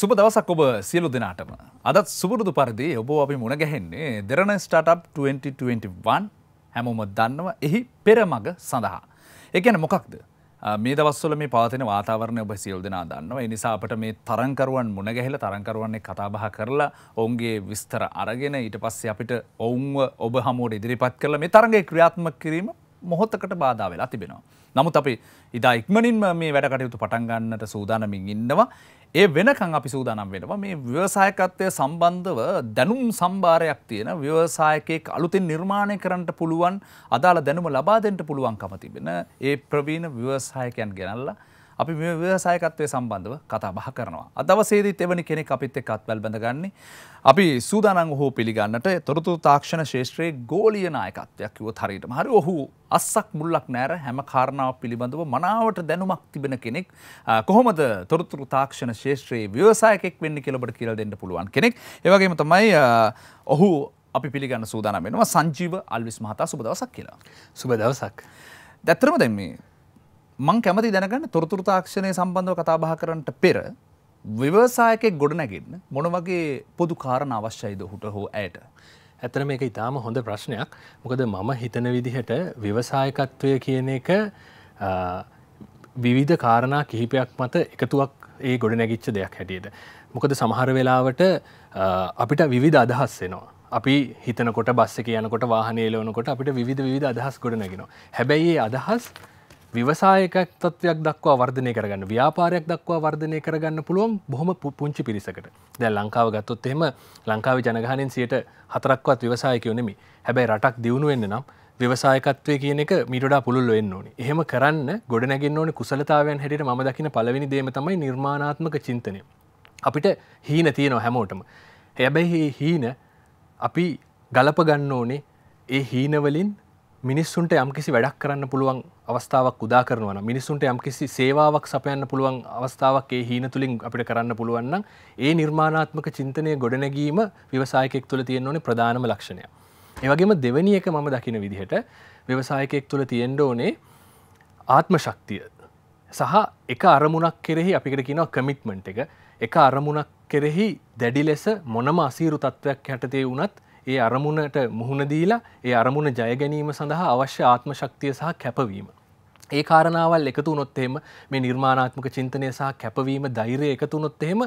සුබ දවසක් ඔබ සියලු දෙනාටම අදත් සුබුරුදු පරිදි ඔබ අපි මුණගැහෙන්නේ දෙරණ ස්ටාටප් 2021 හැමෝම දන්නව එහි පෙරමග සඳහා. එකන මොකක්ද මේ දවස්වල මේ පවතින වාතාවරණය ඔබ සියල් දෙනා දන්නවා එනිසා අපට මේ තරංකරුවන් මුණගැහිල තරංකරුවන්නේ කතාබහ කරලා ඔවුන්ගේ විස්තර අරගෙන ඊට පස්සේ අපිට ඔවුන්ව ඔබ හමුවට ඉදිරිපත් කරලා මේ තරගේ ක්‍රියාත්මක කිරීම මොහොත්තකට බාධා වෙලා තිබෙනවා. නමුත් අපි ඉතා ඉක්මනින් මේ වැඩකටයුතු පටන්ගන්නට සූදානමින් ඉන්නවා. ඒ වෙනකං අපි සූදානම් වෙනවා මේ ව්‍යවසායකත්වය සම්බන්ධව දැනුම් සම්භාරයක් තියෙන ව්‍යවසායකයෙක් අලුතින් නිර්මාණය කරන්නට පුළුවන් අදාළ දැනුම ලබා දෙන්නට පුළුවන්කම තිබෙන ඒ ප්‍රවීණ ව්‍යවසායකයන් ගැනල්ලා අපි මේ ව්‍යවසායකත්වය සම්බන්ධව කතා බහ කරනවා. අදවසේදීත් එවැනි කෙනෙක් අපිත් එක්ක අත්වැල් බැඳගන්නේ. අපි සූදානම් ඔහු පිළිගන්නට තොරතුරු තාක්ෂණ ශේෂ්ත්‍රයේ ගෝලීය නායකත්වයක් කිව්වොත් හරියටම හරි ඔහු අස්සක් මුල්ලක් නෑර හැම කාරණාවක් පිළිබඳව මනාවට දැනුමක් තිබෙන කෙනෙක් කොහොමද තොරතුරු තාක්ෂණ ශේෂ්ත්‍රයේ ව්‍යවසායකෙක් වෙන්න කියලා ඔබට කියලා දෙන්න පුළුවන් කෙනෙක්. ඒ වගේම තමයි ඔහු අපි පිළිගන්න සූදානම් වෙනවා සංජීව අල්විස් මහතා සුබ දවසක් කියලා. සුබ දවසක්. දැත්තරම දැන් මේ මං කැමති දැනගන්න තොරතුරු තාක්ෂණය සම්බන්ධව කතා බහ කරන්නට පෙර විවසායකෙක් ගොඩනැගින් මොන වගේ පොදු කාරණ අවශ්‍යයිද හුට හෝ ඇයට. ඇතර මේක ඉතාම හොඳ ප්‍රශ්නයක් මොකද මම හිතන විදිහට විවසායකත්වය කියන එක විවිධ කාරණා කිහිපයක් මත එකතුවක් ඒ ගොඩ නැගිච්ච දෙයක් හැටියට. මොකද සමහර වෙලාවට අපිට විවිධ අදහස් වෙනවා. අපි හිතනකොට බස්ස කියනකොට වාහනේලෝනකොට අපිට විධ විධ අදහස් ගොඩ නැගෙනවා. හැබැයි ඒ අදහස් විවසායකක් තත්වයක් දක්වා වර්ධනය කරගන්න ව්‍යාපාරයක් දක්වා වර්ධනය කරගන්න පුළුවන් බොහොම පුංචි පිරිසකට දැ ලංකාව ගත්තොත් එහෙම ලංකාව ජනගානෙන් සියට හතරක්වත් විවසායකයනෙමි හැබැයි රටක් දියුණු වෙන්න නම් විවසායකත්වය කියන එක මිටඩා පුළුල්ල එන්න ඕනි එහෙම කරන්න ගොඩනැගෙන් ඕන කුසලතාවයන් හැට ම දකින පලවෙනි දේම තමයි නිර්මාණාත්මක චින්තනය අපිට හීන තියෙනවා හැමෝටම හැබැයි හීන අපි ගලපගන්න ඕනේ ඒ හීනවලින් මිනිස්සුන්ට යම්කිසි වැඩක් කරන්න පුළුවන් අවස්ථාවක් උදා කරනවන මිනිස්සුන්ට යම්කිසි සේවාවක් සපයන්න පුළුවන් අවස්ථාවක් ඒ හීන තුළින් අපිට කරන්න පුළුවන්න ඒ නිර්මාණාත්මක චින්තනය ගොඩනැගීම ව්‍යවසායකෙක් තුළ තියෙන ඕනේ ප්‍රධානම ලක්ෂණය. ඒවගේම දෙවැනි එක මම දකින විදිහට ව්‍යවසායකෙක් තුළ තියෙන්ඩ ඕනේ ආත්ම ශක්තිය සහ එක අරමුණක් කෙරෙහි අපිකට කියනවා කමිට්මට් එක එක අරමුණක් කෙරෙහි දැඩි ලෙස මොනම අසීරු තත්ත්වයක් හැටතේ වුණත් ඒ අරමුණට මුහුණ දීලා ඒ අරමුණ ජය ගැනීම සඳහා අවශ්‍ය ආත්ම ශක්තිය සහ කැපවීම. ඒ කාරණාවල් එකතු වුණොත් එහෙම මේ නිර්මාණාත්මක චින්තනය සහ කැපවීම ධෛර්යය එකතු වුණොත් එහෙම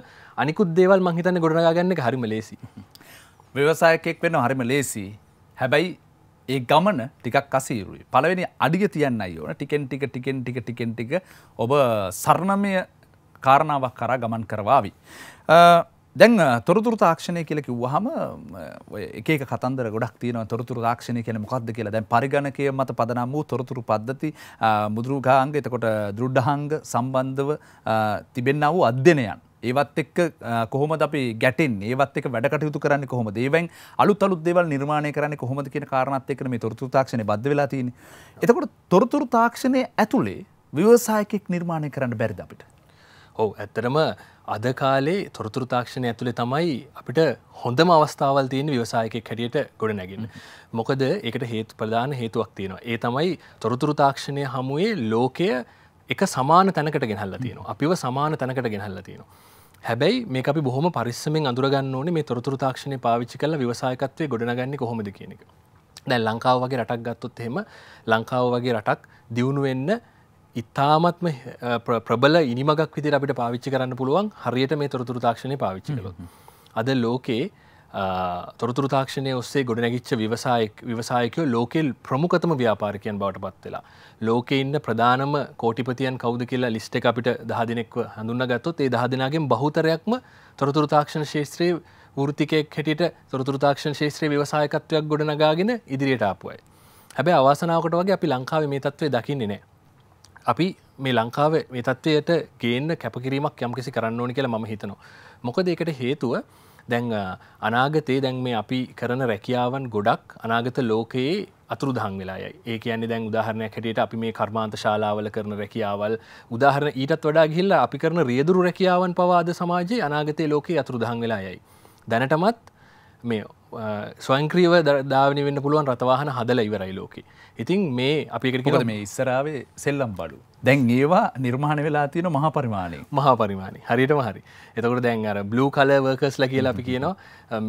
අනිකුත් දේවල් මං හිතන්නේ ගොඩනගා ගන්න එක හරිම ලේසි. ව්‍යවසායකයෙක් වෙන්න හරිම ලේසි. හැබැයි ඒ ගමන ටිකක් අසීරුයි. පළවෙනි අඩිය තියන්න ඕන ටිකෙන් ටික ටිකෙන් ටික ටිකෙන් ටික ඔබ සරණමය කාරණාවක් කරා ගමන් කරවාවි. දැන් තොරතුර තාක්ෂණය කියල කිව්වහම ඒක කතන්දර ගොඩක් තියෙන තොරතුර තාක්ෂණය කියල මොකක්ද කියලා දැන් පරිගණකය මත පදනම් වූ තොරතුරු පද්ධති මුදුරුගාංග එතකොට දෘඩ්ඩහංග සම්බන්ධව තිබෙන්න්න වූ අධ්‍යනයන්. ඒවත් එක්ක කොහොමද අපි ගැටෙන් ඒවත් එක වැඩකටයුතු කරන්න කොහොම දේවයින් අලුත් අලුත් දෙවල් නිර්මාණය කරන්න කොහොමද කියන කාරණත් එක්ක මේ තොරතුරු තාක්ෂණය බද්ධ වෙලා තියෙන. එතකොට තොරතුරු තාක්ෂණය ඇතුළේ ව්‍යවසායකෙක් නිර්මාණය කරන්න බැරිද අපිට. ඔව ඇත්තරම අද කාලේ තොරතුරු තාක්ෂණය ඇතුළේ තමයි අපිට හොඳම අවස්ථාවල් තියෙන විවසායකෙක් හැටියට ගොඩ නැගින්. මොකද එකට හේතු ප්‍රධාන හේතුවක් තියෙනවා. ඒ තමයි තොරතුරු තාක්ෂණය හමුවේ ලෝකය එක සමාන තැනකට ගෙනහල්ල තියෙනවා. අපිව සමාන තැනකට ගෙනහල්ල තියෙනවා. හැබැයි මේ අපි බොහොම පරිස්සමෙන් අඳුරගන්න ඕනේ මේ තොරතුරු තාක්ෂණය පාවිච්චි කරලා ව්‍යවසායකත්වයේ ගොඩනගන්නේ කොහොමද කියන එක. දැන් ලංකාව වගේ රටක් ගත්තොත් එහෙම ලංකාව වගේ රටක් දියුණු වෙන්න ඉතාමත්ම ප්‍රබල ඉනිමගක් විදිර අපිට පාවිච්චි කරන්න පුළුවන් හරියට මේ තොරතුරු තාක්ෂණය පාවිච්චි කළ. අද ලෝකේ තොරතුරු තාක්ෂණය ඔස්සේ ගොඩනැගිච්ච විවසායක් විවසායකයෝ ලෝකෙල් ප්‍රමුඛතම ව්‍යාපාරිකයන් බවට පත් වෙලා. ලෝකෙ ඉන්න ප්‍රධානම කෝටිපතියන් කවුද කියලා ලිස්ට එක අපිට දහ දෙනෙක්ව හඳුන්න ගත්තොත් ඒ දහ දෙනාගෙන් බහුතරයක්ම තොරතුරු තාක්ෂණ ශේත්‍රයේ වෘතිකයෙක් හැටියට තොරතුරු තාක්ෂණ ශේත්‍රයේ ව්‍යවසායකත්වයක් ගොඩනගාගෙන ඉදිරියට ආපුවයි. හැබැයි අවාසනාවකට වගේ අපි ලංකාවේ මේ තත්ත්වය දකින්නේ නැහැ. අපි මේ ලංකාව මේ තත්ත්වයට ගේන්න කැපකිරීමක් යම්කිසි කරන්න ඕනි කියලා ම හිතනවා. මොකද ඒකට හේතුව දැන් අනාගතයේ දැන් මේ අපි කරන රැකියාවන් ගොඩක් අනාගත ලෝකයේ අතුරු දහන් වෙලායි ඒ කියන්නේ දැන් උදාහරණයක් හැටියට අපි මේ කර්මාන්ත ශාලාවල කරන රැකියාවල් උදාහරණ ඊටත් වඩා ගිහිල්ලා අපි කරන රියදුරු රැකියාවන් පවාද සමාජයේ අනාගතයේ ලෝකයේ අතුරු දහන් වෙලා යයි. දැනටමත් මේ ස්වංක්‍රීව ධාවනි වෙන්න පුළුවන් රතවාහන හදල ඉවරයි ලෝක. ඉතින් මේ අපිකට මේ ඉස්සරාවේ සෙල්ලම් බඩු දැන් ඒවා නිර්මාණ වෙලා තියෙන මහ පරිමාණය මහ පරිමාණය හරියටම හරි එතකට දැන් අර බ්ලූ කල වර්කස්ල කියලා අපි කියනවා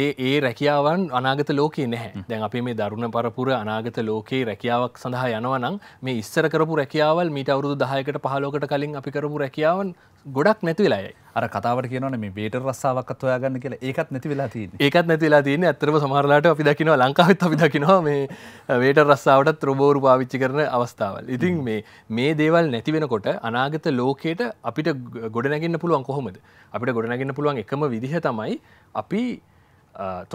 ඒ ඒ රැකියාවන් අනාගත ලෝකයේ නැහැ දැන් අපේ මේ දරුණ පරපුර අනාගත ලෝකයේ රැකියාවක් සඳහා යනවනම් මේ ඉස්සර කරපු රැකියාවල් මීට අවුරුදු දහයකට පහලෝකට කලින් අපි කරපු රැකියාවන් ගොඩක් නැති වෙලායි අර කතාවට කියනවන මේ බේට රස්සාාවක්ත් ඔයාගන්න කියලා ඒකත් නැති වෙලා තින් ඒකත් නැති වෙලා තියන ඇතරම සමහරලාට අපි දකිනවා ලංකාවත් අපි දකිනවා මේ වේට රස්සාාවටත් රොබෝරු පාවිච්චි කරන අවස්ථාවල් ඉතින් මේ මේ දේවල් නැතිවෙනකොට අනාගත ලෝකයට අපිට ගොඩනැගන්න පුළුවන් කොහොමද අපිට ගොඩනැගන්න පුළුවන් එකම විදිහ තමයි අපි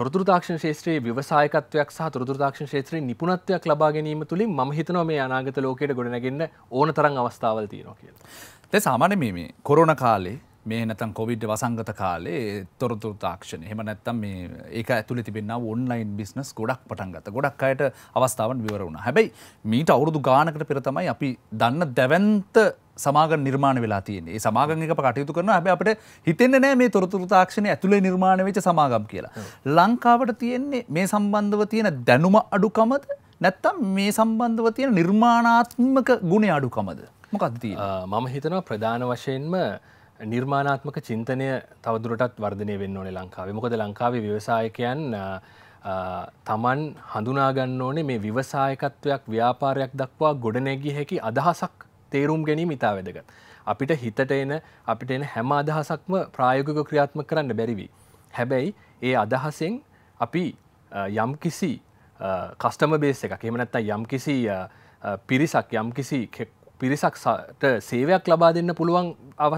තොරතුරතාක්ෂණ ශේත්‍රයේ ව්‍යවසායකත්වයක් සහ තොරතුරතාක්ෂණ ශේත්‍රයේ නිපුණත්වයක් ලබා ගැනීම තුළින් මම හිතනවා මේ අනාගත ලෝකයට ගොඩනැගෙන්න ඕන තරම් අවස්ථාවල් තියෙනවා කියලා. දැන් සාමාන්‍ය මේ මේ කොරෝනා කාලේ මේ නැතන් කොවිඩ් වසංගත කාලේ තොරතුර තාක්ෂණ හෙම නැත්තම් මේ ඒක ඇතුළ තිබෙන ඔන්ලයින් බිස්නස් ගොඩක් පටන්ගත ගොඩක් අයට අවස්ථාවන් විවර වුණ හැබැයි මීට අවුරුදු ගානකට පෙරතමයි අපි දන්න දැවන්ත සමාග නිර්මාණ වෙලා තියන්නේ සමාගන් එක කටයුතු කරන හැබ අපට හිතෙන්න නෑ මේ තොරතුර තාක්ෂණය ඇතුළේ නිර්මාණ වෙච්ච සමාගම් කියලා. ලංකාවට තියෙන්නේ මේ සම්බන්ධව තියෙන දැනුම අඩුකමද නැත්තම් මේ සම්බන්ධව තියෙන නිර්මාණාත්මක ගුණේ අඩුකමද. මොකක්දී මම හිතනවා ප්‍රධාන වශයෙන්ම නිර්මාණාත්මක චින්තනය තවදුරටත් වර්ධනය වෙන්න ඕනේ ලංකාවේ මොකද ලංකාවේ ව්‍යවසායකයන් තමන් හඳුනාගන්න ඕනේ මේ විවසායකත්වයක් ව්‍යාපාරයක් දක්වා ගොඩනැගිය හැකි අදහසක් තේරුම් ගැනීම ඉතා වැදගත්. අපිට හිතට එන අපිට එන හැම අදහසක්ම ප්‍රායෝගික ක්‍රියාත්මක කරන්න බැරිවී. හැබැයි ඒ අදහසෙන් අපි යම් කිසි කස්ටම බේස එක එමනත්තා යම් කිසි පිරිසක් යම් කිසි පිරිසක් සට සේවයක් ලබා දෙන්න පුළුවන් අව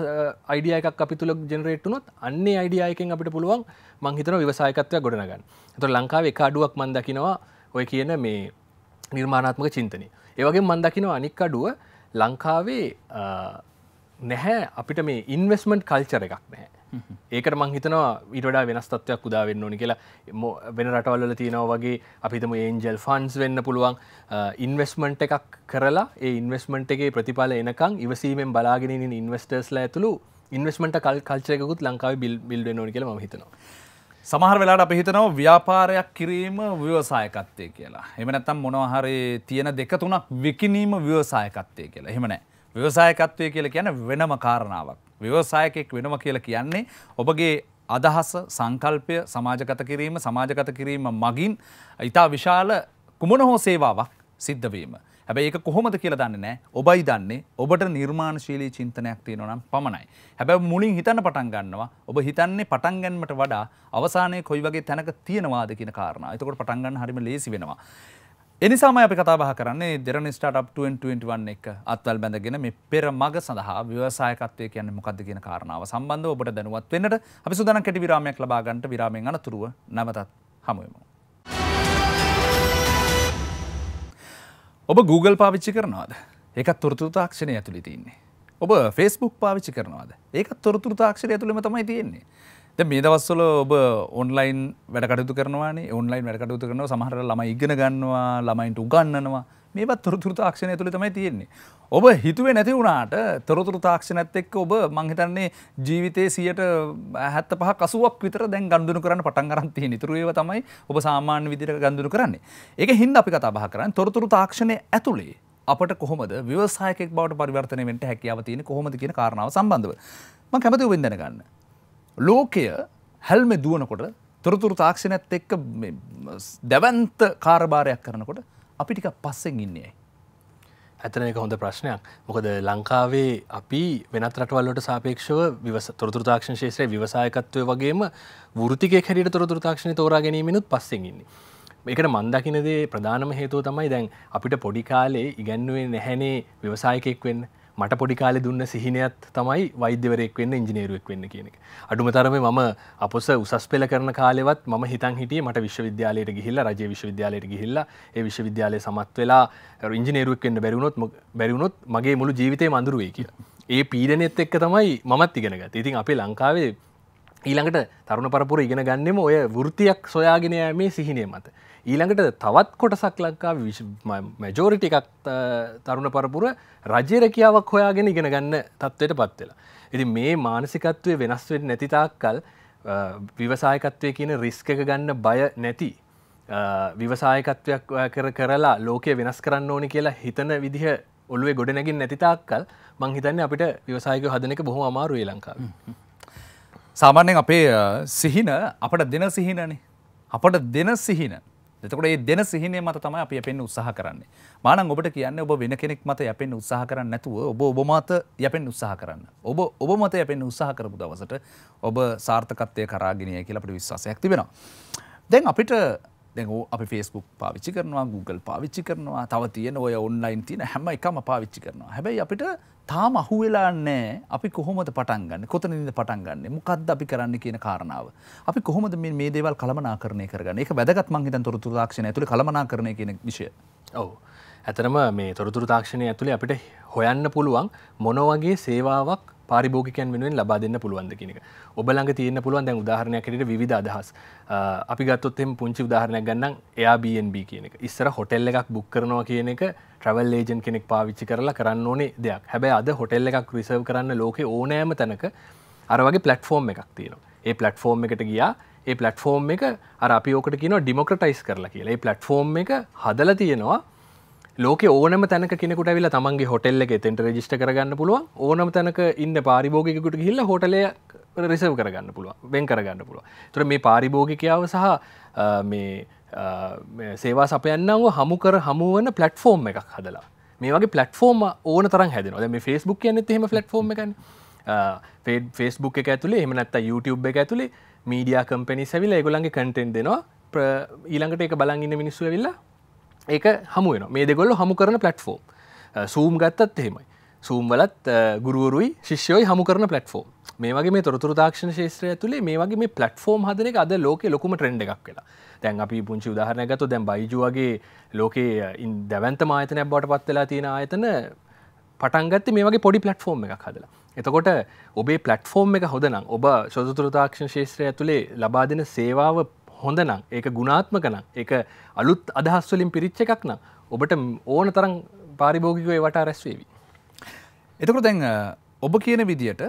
අයිඩියයක් අපි තුළ ජනරේට්ුනොත් අන්නේ අයිඩියයකෙන් අපිට පුළුවන් මංහිතන විවසායකත්වය ගොඩනගන්න තුර ලංකාව එකඩුවක් මන්දකිනවා ඔය කියන මේ නිර්මාණාත්මක චින්තනය ඒවගේ මන්දකිනවා අනික් අඩුව ලංකාවේ නැහැ අපිට මේ ඉන්වස්මට් කල්චර එකක් නැහැ ඒකට මංහිතනවා ඉටඩා වෙනස් තත්වයක් උදා වෙන්න ඕනි කියලා වෙන රටවල්ල තියෙනව වගේ අපිතම ඒන්ජල් ෆන්ස් වෙන්න පුළුවන් ඉන්වස්මන්ට් එකක් කරලා ඒ ඉන්වස්මට එකගේ ප්‍රතිඵල එනකං ඉවසීමෙන් බලාගෙනින් ඉන්වස්ටර්ස්ලා ඇතුළු ඉන්වස්මට කල් කල්චයකුත් ලංකාව බිල් බිල්ඩ නොනි කියල මහිතනවා සමහර වෙලාට අපි හිතනවා ව්‍යාපාරයක් කිරීම ව්‍යවසායකත්තය කියලා. එම නැත්තම් මොනවහරේ තියෙන දෙක තුනක් විකිනීම ව්‍යවසායකත්තය කියලා. එහෙම නෑ. ව්‍යවසායකත්වය කියලා කියන වෙනම කාරණාවක්. ව්‍යවසායකෙක් වෙනම කියලා කියන්නේ ඔබගේ අදහස සංකල්පය සමාජගත කිරීම සමාජගත කිරීම මගින් ඉතා විශාල කුමන හෝ සේවාවක් සිද්ධවීම. හැබැයි ඒක කොහොමද කියලා දන්නේ නැහැ. ඔබයි දන්නේ. ඔබට නිර්මාණශීලී චින්තනයක් තියෙනවා නම් පමණයි. හැබැයි මුලින් හිතන්න පටන් ගන්නවා. ඔබ හිතන්නේ පටන් ගැනීමට වඩා අවසානයේ කොයි වගේ තැනක තියනවාද කියන කාරණා. එතකොට පටන් ගන්න හරිම ලේසි වෙනවා. එනිසාම අපි කතාබහ කරන්නේ දෙරන ස්ටාට්21 එක අත්වල් බැඳගෙන මේ පෙර මග සඳහා ව්‍යවසායකත්වය කියන්නේ මොකක්ද කියන කාරණාව සම්බන්ධව ඔබට දැනුවත් වෙන්නට අපි සූදානම් කෙටි විරාමයක් ලබා ගන්නට විරාමයෙන් අනතුරුව නැවතත් හමු වෙමු. ඔබ Google පාවිච්චි කරනවද? ඒකත් තොරතුරු තාක්ෂණය ඇතුළේ තියෙන්නේ. ඔබ Facebook පාවිච්චි කරනවද? ඒකත් තොරතුරු තාක්ෂණය ඇතුළේම තමයි තියෙන්නේ. මේ දවස්වල ඔබ ඔන්ලයින් වැඩකටයුතු කරනවානේ ඔන්ලයින් වැඩකටයුතු කරනව සමහර ළම ඉගෙන ගන්නවා ළමයින්ට උගන්නනවා මේවත් තොරතුරු තාක්ෂණය තුළ තමයි තියෙන්නේ. ඔබ හිතුවේ නැති වුණාට තොරතුරු තාක්ෂණත් එක්ක ඔබ මං හිතන්නේ ජීවිතයේ 75 80ක් විතර දැන් ගනුදෙනු කරන්න පටන් අරන් තියෙන. ඉතුරු ඒවා තමයි ඔබ සාමාන්‍ය විදිහට ගනුදෙනු කරන්නේ. ඒක හින්දා අපි කතා බහ කරන්නේ තොරතුරු තාක්ෂණය ඇතුලේ අපට කොහොමද ව්‍යවසායකෙක් බවට පරිවර්තනය වෙන්න හැකියාව තියෙන්නේ කොහොමද කියන කාරණාව සම්බන්ධව. මම කැමති ඔබෙන් දැනගන්න. ලෝකය හැල්ම දුවනකොට තොරතුරු තාක්ෂණයත් එක්ක දැවන්ත කාරභාරයක් කරනකොට අපි ටික පස්සෙන් ඉන්නේයි. ඇතන එක හොඳ ප්‍රශ්නයක් මොකද ලංකාවේ අපි වෙනත් රටවල්ලට සාපේක්ෂව තොරතුර තාක්ෂණ ශේත්‍රය විවසායකත්වය වගේම වෘතික හැරියට තොරතුර තාක්ෂණ තෝරා ගැනීමෙනුත් පස්සෙගන්නේ. එකට මන්දකිනදේ ප්‍රධානම හේතුව තමයි දැන් අපිට පොඩිකාලේ ඉගැන්නුවේ නැහැනේ ව්‍යවසායකෙක් වෙන්න මට පොඩි කාලෙ දුන්න සිහිනයත් තමයි වෛද්‍යවරෙක් වෙන්න ඉංජිනේරුවෙක් වෙන්න කියන එක. අඩුම තරම මම අපොස උසස් පෙළ කරන කාලෙවත් මම හිතන් හිටියේ මට විශ්වවිද්‍යාලයට ගිහිල්ලා රජයේ විශ්වවිද්‍යාලයට ගිහිල්ලා ඒ විශ්වවිද්‍යාලය සමත් වෙලා ඉංජිනේරුවෙක් වෙන්න බැරි වුණොත් බැරි වුණොත් මගේ මුළු ජීවිතේම අඳුර වෙයි කියලා. ඒ පීඩනෙත් එක්ක තමයි මමත් ඉගෙනගත්තේ. ඉතින් අපේ ලංකාවේ ඊළඟට තරුණ පරපුර ඉගෙන ගන්නෙම ඔය වෘත්තියක් සොයාගෙන යෑමේ සිහිනය මත. ඊළඟට තවත් කොටසක් ලංකා මැජෝරිට එකක් තරුණ පරපුර රජය රැකියාවක් හොයාගෙන ඉගෙන ගන්න තත්ත්වයට පත්වෙලා. ඉති මේ මානසිකත්වය වෙනස්වෙන් නැතිතාක් කල් විවසායකත්වය කියන රිස්ක ගන්න බය නැති. විවසායකත්වයක් කර කරලා ලෝකය වෙනස් කරන්න ඕනි කියලා හිතන විදිහ ඔල්ුවේ ගොඩනැගින් නැතිතාක් කල් මං හිතන්න අපිට විවසායක හදනක බොහොම අමාරුවේ ලංකාව. සාමාන්‍යෙන් අපේ සිහින අපට දෙන සිහිනනේ. අපට දෙන සිහින එතකොට ඒ දෙන සිහිනය මත තමයි අපි යැපෙන්න උත්සාහ කරන්නේ. මානම් ඔබට කියන්නේ ඔබ වෙන කෙනෙක් මත යැපෙන්න උත්සාහ කරන්නේ නැතුව ඔබ ඔබ මත යැපෙන්න උත්සාහ කරන්න. ඔබ ඔබ මත යැපෙන්න උත්සාහ කරපු දවසට ඔබ සාර්ථකත්වයේ කරාගෙන යයි කියලා අපිට විශ්වාසයක් තිබෙනවා. දැන් අපිට දැ අපි ෆේස්කුක් පාවිච්චි කරනවා Google පාවිච්චි කරනවා තව තියෙන ඔය ඔන්ලයින් තියන හැම එකම පාවිච්චි කරනවා හැබැයි අපිට තාම අහුවෙලාන්නෑ අපි කොහොමද පටන්ගන්න කොතනද පටන්ගන්න මොකක්ද අපි කරන්න කියන කාරණාව අපි කොහොමද මේ දේවල් කළමනා කරනය කරගන්න එක වැදගත් මංහිත තොරතු ක්ෂණ ඇතුළ කළමනා කරන කියන විශය ඔව ඇතරම මේ තොරතුර තාක්ෂණය ඇතුළේ අපිට හොයන්න පුළුවන් මොනවගේ සේවාවක් පාරිභෝගිකයන් වෙනුවෙන් ලබා දෙන්න පුළුවන්ද කියන එක. ඔබලඟ තියෙන්න පුළුවන් දැන් උදාහරණයක් හැටියට විවිධ අදහස්. අපි ගත්තොත් එහෙම පුංචි උදාහරණයක් ගන්නම් Airbnb කියන එක. ඉස්සර හොටෙල් එකක් බුක් කරනවා කියන එක ට්‍රවල් ඒජන්ට් කෙනෙක් පාවිච්චි කරලා කරන්න ඕනේ දෙයක්. හැබැයි අද හොටෙල් එකක් රිසර්ව් කරන්න ලෝකේ ඕනෑම තැනක අර වගේ ප්ලට්ෆෝර්ම් එකක් තියෙනවා. ඒ ප්ලට්ෆෝර්ම් එකට ගියා ඒ ප්ලට්ෆෝර්ම් එක අර අපි ඕකට කියන ඩිමොක්‍රටයිස් කරලා කියලා. ඒ ප්ලට්ෆෝර්ම් එක හදලා තියෙනවා ලෝක ඕනම තැනක කෙනෙකුට ඇවිල තමන්ගේ හොටෙල්ල එක තෙන්ට රජිස්ට කරගන්න පුළුව ඕනම තැනක ඉන්න පාරිභෝගිකුට හිල්ල හොටලය රිසව් කරගන්න පුළුව වෙන් කරගන්න පුළුව තුර මේ පාරිභෝගිකාව සහ මේ සේවා සපයන්නව හමුකර හමුවන පලට්ෆෝර්ම් එකක් හදලා මේගේ පලට්ෆෝර්ම ඕන තර හැදනද මේ ෆස්බුක් ඇනෙත් හෙම පලට්ෆෝර්ම් එකන ෆේඩ් ෆස්බුක් එක ඇතුලේ එම නැත්ත YouTube එක ඇතුලේ මීඩිය කම්පනි සැවිල ගොලන්ගේ කටෙන් දෙනවා ඊළඟට එක බලගන්න මිනිස්සු වෙල්ලා ඒක හමුවන මේ දෙගොල්ල හමු කරන පලට්ෆෝම් සූම් ගත්තත් එහෙමයි සූම් වලත් ගුරුවරුයි ශිෂ්‍යෝයි හමු කරන පලට්ෆෝම් මේ වගේ මේ තොරතුර තාක්ෂණ ශේත්‍රය තුළේ මේ වගේ මේ පලට්ෆෝම් හදන එක අද ලෝක ලොකුම ට්‍රෙන්ඩ් එකක් කියලා දැන් අපි පුංචි උදාහරණ ගත දැන් බයිජුවගේ ලෝකේ ඉන් දැවන්තම ආයතනයක් බවට පත් වෙලා තියෙන ආයතන පටන්ගත්ත මේ වගේ පොඩි පලට්ෆෝම් එකක් හදලා එතකොට ඔබේ පලට්ෆෝර්ම් එක හොදනම් ඔබ සොදුතුර තාක්ෂණ ශේත්‍රය ඇතුළේ ලබා දෙන සේවාව හොඳනම් ඒක ගුණාත්මකනම් ඒක අලුත් අදහස්වලින් පිරිච්ච එකක් නම් ඔබට ඕන තරම් පාරිභෝගිකය වට රැස්වේවි. එතකොට දැන් ඔබ කියන විදියට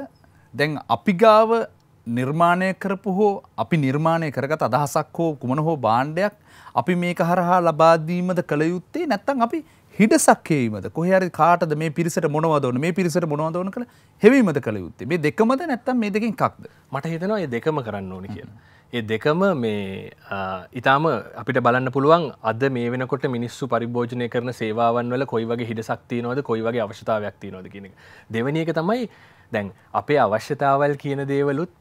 දැන් අපිගාව නිර්මාණය කරපු හෝ අපි නිර්මාණය කරගත අදහසක් හෝ කුමන හෝ බාණ්ඩයක් අපි මේක හරහා ලබාදීමද කළ යුත්තේ නැත්තම් අපි හිඩසක්කේීමද කොහරි කාටද මේ පිරිසට මොනවදවන මේ පිරිසට මොනවදවන කළ හෙවීමද කළ යුත්තේ මේ දෙකමද නැත්තම් මේ දෙකින් කක්ද මට හිතනවා ඒ දෙකම කරන්න ඕනි කියලා. ඒ දෙකම මේ ඉතාම අපිට බලන්න පුළුවන් අද මේ වෙනකොට මිනිස්සු පරිභෝජනය කරන සේවාවන් වල කොයි වගේ හිඩසක්තියනවද කොයි වගේ අවශ්‍යතාවයක් තියනවද කියන එක. දෙවැනි එක තමයි දැන් අපේ අවශ්‍යතාවල් කියන දේවලුත්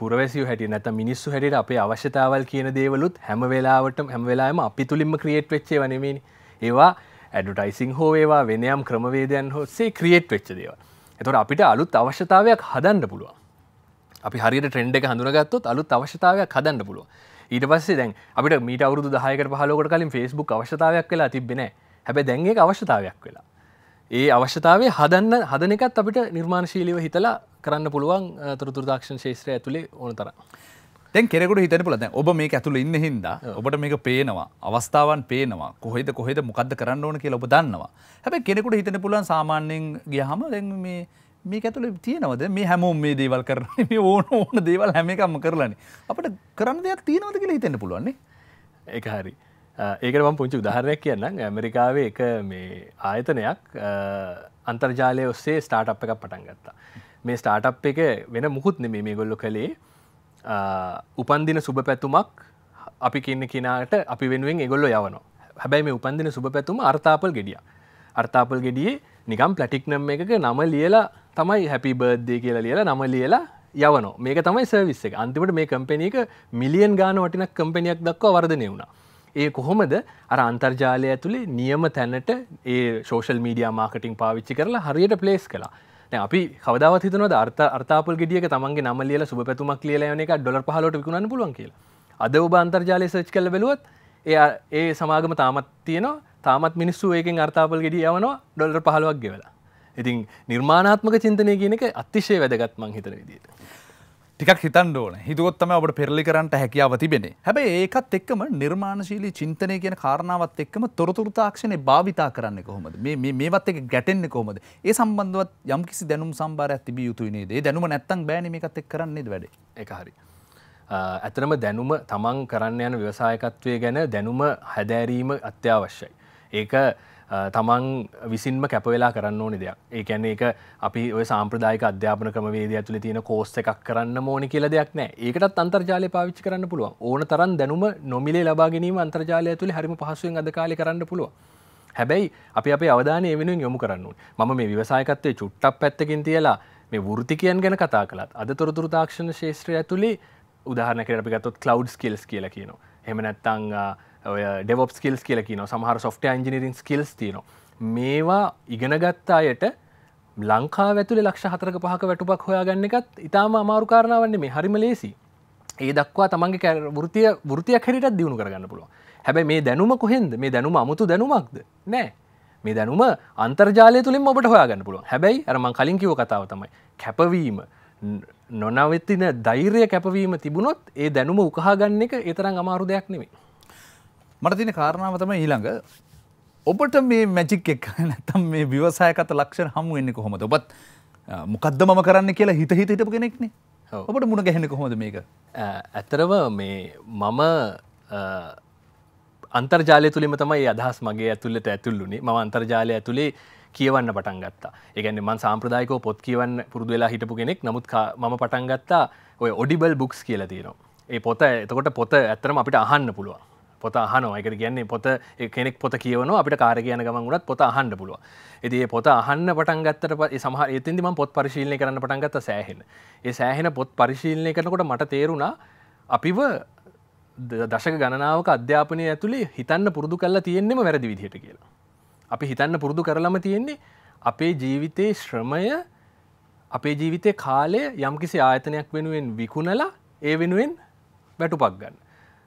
පුරවැසිය හැට නැත මිනිස්සු හැට අපේ අවශ්‍යතාවල් කියන දේවලුත් හැම වෙලාවට හැම වෙලාම අපි තුළින්ම ක්‍රියට් වෙච්චේ වනමනි ඒවා ඇඩුටයිසිං හෝ ඒවා වෙනයම් ක්‍රමවේදයන් හොස්සේ ක්‍රියට් වෙච්ච දේව එතොට අපිට අලුත් අවශ්‍යතාවයක් හදන්න පුළුව අපි හරියට ට්‍රෙන්ඩ් එක හඳුනගත්තොත් අලුත් අවශ්‍යතාවයක් හදන්න පුළුව ඊට පස්සේ දැන් අපිට මීට අවුරුදු දායකට පහලෝකට කලින් ෆෙස්බුක් අවශ්‍යතාවයක් වෙලා තිබෙන හැබැ දැන්ගේ අවශ්‍යතාවයක් වෙලා ඒ අවශ්‍යතාවේ හදන්න හදන එකත් අපිට නිර්මාණශීලිව හිතලා කරන්න පුළුවන් තොරතුරදාක්ෂණ ශේත්‍රය ඇතුළේ ඕන තර තැන් කෙරෙකුට හිතන පුලද ඔබ මේ ඇතුළ ඉන්න හින්දා ඔබට මේක පේනවා අවස්ථාවන් පේනවා කොහෙද කොහෙද මොකක්ද කරන්න ඕන කියලා ඔබ දන්නවා හැබැ කෙනෙකුට හිතන පුළුවන් සාමාන්‍යයෙන් ගියහම දැන් මේ මේ ඇතුළ තියනවද මේ හැමෝම් මේ දේවල් කරන මේ ඕන ඕන දේවල් හැම එකම කරලන්නේ අපට කරන්න දෙයක් තියනවද කියලා හිතන්න පුළුවන්නේ එක හරි ඒකට ම පුංචි උදාහරයක් කියන්න ඇමරිකාවේ එක මේ ආයතනයක් අන්තර්ජාලය ඔස්සේ ස්ටාට් එකක් පටන් ගත්තා මේ ස්ටාට් එක වෙන මුහුත් නෙමේ මේ ගොල්ලො කළේ උපන්දින සුබ පැතුමක් අපි කියන්න කෙනාට අපි වෙනුවෙන් එගොල්ලො යවන හැබැයි මේ උපන්දින සුබ පැතුම අර්තාපල් ගෙඩිය අර්තාපල් ගෙඩියේ නිකම් ප්ලටික් නම් එක නම ලියලා තමයි හැපි බර්ද්ධය කියලා ලියලා නම ලියලා යවන මේක තමයි සර්විස් එක අන්තිමට මේ කම්පෙනක මිලියන් ගාන වටිනක් කම්පෙනයක් දක්වා වර්ධනය වුණා ඒ කොහොමද අර අන්තර්ජාලය ඇතුළේ නියම තැනට ඒ ෝෂල් මීඩිය මාකටින් පාවිච්චි කරලා හරියට පලේස් කලා අපි කවදාවත් හිතනවද අර්ථ අර්තාපල් ගෙඩියක තමන්ගේ නම ලියලා සුබ පැතුමක් ලියලා යන එක ඩොලර් 15ට විකුණන්න පුළුවන් කියලා. අද ඔබ අන්තර්ජාලය සර්ච් කරලා බැලුවොත් එයා ඒ සමාගම තාමත් තියෙනවා. තාමත් මිනිස්සු ඒකෙන් අර්තාපල් ගෙඩිය යවනවා ඩොලර් 15ක් ගෙවලා. ඉතින් නිර්මාණාත්මක චින්තනය කියන එක අතිශය වැදගත් මං හිතන විදිහට. ටිකක් හිතන්න ඕන හිතුවොත්තම ඔබට පෙරලි කරන්නට හැකියාව තිබෙනේ හැබැයි ඒකත් එක්කම නිර්මාණශීලී චින්තනය කියන කාරණාවත් එක්කම තොරතුරු තාක්ෂණය භාවිතා කරන්න කොහොමද මේ මේවත් එක ගැටෙන්නේ කොහොමද ඒ සම්බන්ධවත් යම්කිසි දැනුම් සම්භාරයක් තිබිය යුතුයි නේද ඒ දැනුම නැත්තම් බෑනේ මේකත් එක්ක කරන්න නේද වැඩේ ඒක හරි ඇතනම දැනුම තමන් කරන්න යන ව්‍යවසායකත්වය ගැන දැනුම හැදෑරීම අත්‍යවශ්‍යයි ඒක තමන් විසින්ම කැපවෙලා කරන්න ඕනි දෙයක් ඒකැන්නේ එක අපි ඔය සාම්ප්‍රදායක අධ්‍යාපන ක්‍රමවේද ඇතුළ තියෙන කෝස්ස එකක් කරන්න මෝනි කියල දෙයක් නෑ ඒකටත් අන්තර්ජාලය පාවිච්චි කරන්න පුළුව ඕන තරන් දැනුම නොමිලේ ලබාගැනීම අන්තර්ජාලය ඇතුළ හරිම පහසුවෙන් අදකාලි කරන්න පුළුව හැබැයි අපි අපේ අවධානය වෙනුවෙන් යොමු කරන්නුන් මම මේ විවසායකත්වය චුට්ටක් පැත්තකින් තියලා මේ වෘතිකයන් ගැන කතා කළත් අද තොරතුරු තාක්ෂණ ශේත්‍රය ඇතුළේ උදාහරණ කරපිගත්තුත් කලව් ස්කිල්ස් කියලා කියනවා හෙම නැත්තංගා ඩෙවප් ස්කිල්ස් කියල කියන සමහර සොෆ්ට ඇන්ජිනිරින් ස්කිල්ස් තියන මේවා ඉගෙනගත්තායට ලංකා ඇතුළ ලක්ෂ හතරක පහක වැටුපක් හොයාගන්න එකත් ඉතාම අමාරුකාරණාවන්නේ මේ හරිම ලේසි ඒ දක්වා තමන්ගේ කැර ෘතිය ෘතියක් හැරිටත් දියුණු කරගන්න පුළුව හැබැ මේ දැනුම කොහෙන්ද මේ දැනුම අමුතු දැනුමක්ද නෑ මේ දැනුම අන්තර්ජාලය තුළින් ඔබට හොයාගන්න පුළුව හැබැයි අරමං කලින් කිව කතාව තමයි කැපවීම නොනවෙතින දෛරය කැපවීම තිබුණොත් ඒ දැනුම උකහාගන්න එක ඒතරම් අමාරු දෙයක් නෙවෙේ මට තින කාරණාව තම ඊළඟ ඔබට මේ මැජික් එක් නැතම් මේ විවසායකත ලක්ෂණ හමුවෙන්නේ කොහොමද ඔබත් මොකක්ද මම කරන්න කියලා හිත හිත හිටපු කෙනෙක්නේ ඔබට මුණ ගැහෙන කොහොමද මේක ඇතරව මේ මම අන්තර්ජාලය තුළිම තමයි අදහස් මගේ ඇතුළට ඇතුල්ලුනේ ම අන්තර්ජාලය ඇතුළේ කියවන්න පටන් ගත්තා ඒගැන්නේ මන් සාම්ප්‍රදායකෝ පොත් කියවන්න පුරුදු වෙලා හිටපු කෙනෙක් නමුත් මම පටන් ගත්තා ඔය ඔඩිබල් බුක්ස් කියලා තියෙනවා ඒ පොත එතකොට පොත ඇතරම අපිට අහන්න පුළුවන් පොත අහනෝ එකට කියන්නේ පොත කෙනෙක් පොත කියවන අපිට කාර කියන ගමන් වුණත් පොත අහන්න පුළුව එති පොත අහන්න පටන්ගත්තට ප සහ එතින්දිම පොත් පරිශීලනය කරන්න පටන්ගත්ත සෑහෙන ඒ සෑහෙන පොත් පරිශීලනය කරනකොට මට තේරුණා අපිව දශක ගණනාවක අධ්‍යාපනය ඇතුළේ හිතන්න පුරුදු කරලා තියෙන්නෙම වැරදි විදිහට කියලා අපි හිතන්න පුරුදු කරලම තියෙන්නේ අපේ ජීවිතයේ ශ්‍රමය අපේ ජීවිතය කාලය යම්කිසි ආයතනයක් වෙනුවෙන් විකුණලා ඒ වෙනුවෙන් වැටුපක් ගන්න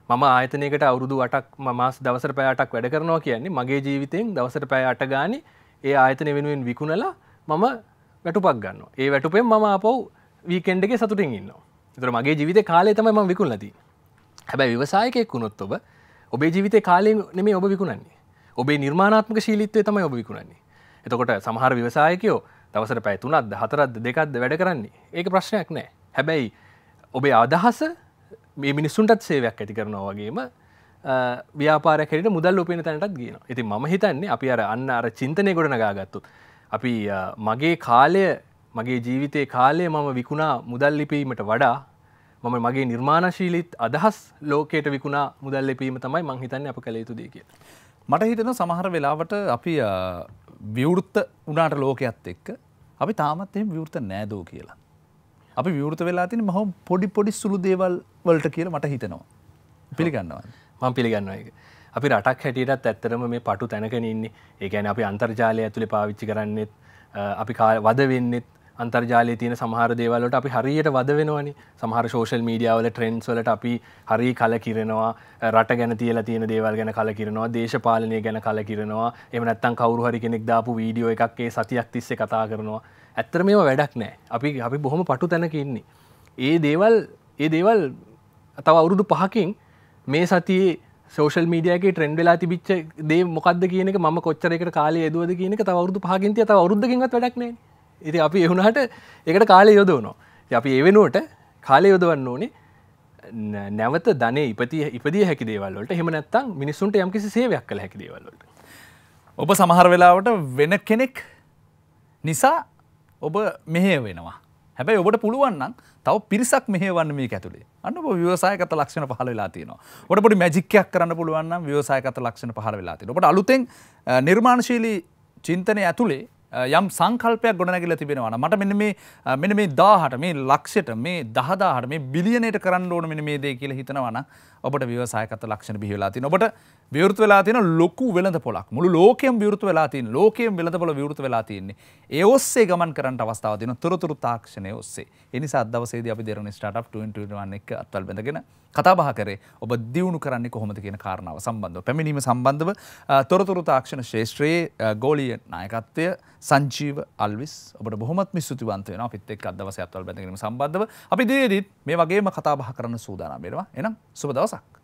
මම ආයතනයකට අවුරුදු අටක් මස් දවසර පෑටක් වැඩ කරනවා කියන්නේ මගේ ජීවිතයෙන් දවසට පෑ අට ගානි ඒ ආයතන වෙනුවෙන් විකුණලා මම වැටුපක් ගන්න ඒ වැටුපෙන් මම අපව් වීකෙන්ඩගේ සතුටින් ඉන්නවා තර මගේ ජීවිත කාලය තමයි ම විකුණ ලදී හැබැයි විවසායකයෙක් වුණොත් ඔබ ඔබේ ජීවිත කාලයෙන් නෙමේ ඔබ විකුණන්නේ ඔබේ නිර්මාණාත්මක ශීලිත්වය තමයි ඔබ විකුණන්නේ එතකොට සමහර විවසායකයෝ දවසට පැතුනත් හතරත් දෙකක්ද වැඩ කරන්නේ ඒක ප්‍රශ්නයක් නෑ හැබැයි ඔබේ අදහස මේ මිනිස්සුන්ටත් සේවයක් ඇති කරනවා වගේම ව්‍යාපාරකට මුදල් උපෙන තැනටත් ගෙන ඉති ම හිතන්නේ අපි අර අන්න අර චින්තනය ගොඩ නගාගත්තුත් අපි මගේ කාලය මගේ ජීවිතයේ කාලය මම විකුණා මුදල් ලිපීමට වඩා මම මගේ නිර්මාණශීලිත් අදහස් ලෝකයට විකුණා මුදල් ලිපීම තමයි මංහිතන්න අප කළ යුතු දෙක මට හිතන සමහර වෙලාවට අපි විවෘත්ත උනාට ලෝකයක්ත් එක්ක අපි තාමත් එම විවෘත නෑදෝ කියලා අපි විවෘත වෙලා තින මහොම පොඩි පොඩි සුළු දේවල් වලට කියල මට හිතනවා. පිළිගන්නවා මං පිළිගන්නවා එක. අපි රටක් හැටියටත් ඇත්තරම මේ පටු තැනකෙන ඉන්නේ ඒකැන අපි අන්තර්ජාලය ඇතුළි පාවිච්චි කරන්නෙත් අපි කාල වද වෙන්නෙත් අන්තර්ජාලය තියන සහර දේවලට අපි හරියට වද වෙනවනි සහර ෝෂල් මීඩියාවල ට්‍රෙන්න්ස් වලට අපි හරි කල කිරෙනවා රට ගැන තියල තියෙන දේවල් ගැන කල කිරනවා දේශපාලනය ගැන කල කිරනවා එම නැත්තන් කවරු හරි කෙනෙක් දාපු වීඩියෝ එකක්ේ සතියක් තිස්සේ කතා කරනවා ඇත්තර මේම වැඩක් නෑ අපි අපි බොහොම පටු තැනකඉන්නේ. ඒ දේවල් ඒ දේවල් තව අවුරුදු පහකින් මේ සතියේ සෝෂල් මීඩියගේ ට්‍රෙන්ඩ් වෙලා තිබිච්ච දේ මොකක්ද කියන එක ම කොච්චරකට කාලය යදුවද කියනක තවරුදු පහගින්තිය තව අවරුද්ගත් වැඩක්නේ ඉති අපි එහුණට එකට කාලය යොදවනවා අපි එවෙනුවට කාලය යොදවන්න ඕනේ නැවත ධන ඉපති ඉපදිය හැකි දේවල්ලට හෙම නැත්තම් මිනිස්සුන්ට යම්කිසි සේවයක් කළ හැකි දේවල්ලට ඔබ සමහර වෙලාවට වෙන කෙනෙක් නිසා ඔබ මෙහේ වෙනවා හැබැයි ඔබට පුළුවන්න්න තව පිරිසක් මෙහවන්න මේ ඇතුළේ අන්න ව්‍යවසායකත ලක්ෂණ පහල වෙලා තියනවා ඔට පොඩි මැජික්කයක් කරන්න පුළුවන් ව්‍යවසායකත ලක්ෂණ පහල වෙලා තින ඔට අලුතෙන් නිර්මාණශීලී චින්තනය ඇතුළේ යම් සංකල්පයක් ගොඩනැගිල තිබෙනවාන මට මෙන මේ මෙන මේ දාහට මේ ලක්ෂයට මේ දහදාහට මේ බිලියනයට කරන්න ඕන මෙන මේ දේ කියල හිතනවන ඔබට ව්‍යවසායකත ලක්ෂණ බිහිවෙලාතින ඔබට විවෘත් වෙලාතින ලොකු වෙළඳ පොලක් මුළු ලෝකයම් විවෘත් වෙලාතින් ලෝකයම් වෙළඳ පොල විවෘත් වෙලාතින්නේ ඒ ඔස්සේ ගමන් කරට අවස්ථාව තින තොරතුරු තාක්ෂණය ඔස්සේ එනිසා අදවසේද අපි දෙරන ස්ටාට් එක අත්වල් බඳගෙන කතාබහ කරේ ඔබ දියුණු කරන්නේ කොහොමද කියන කාරණාව සම්බන්ධව පැමිණීම සම්බන්ධව තොරතුරු තාක්ෂණ ශේෂත්‍රයේ ගෝලිය නායකත්වය සංචීව අල්විස් ඔබට බොහොමත්ම ස්තුතිවන්ත වෙනවා අපිත් එක්ක අද දවසේ අත්වල බැඳගෙන සම්බන්ධව අපි දේදිත් මේ වගේම කතා බහ කරන්න සූදානම් වෙනවා එහෙනම් සුබ දවසක්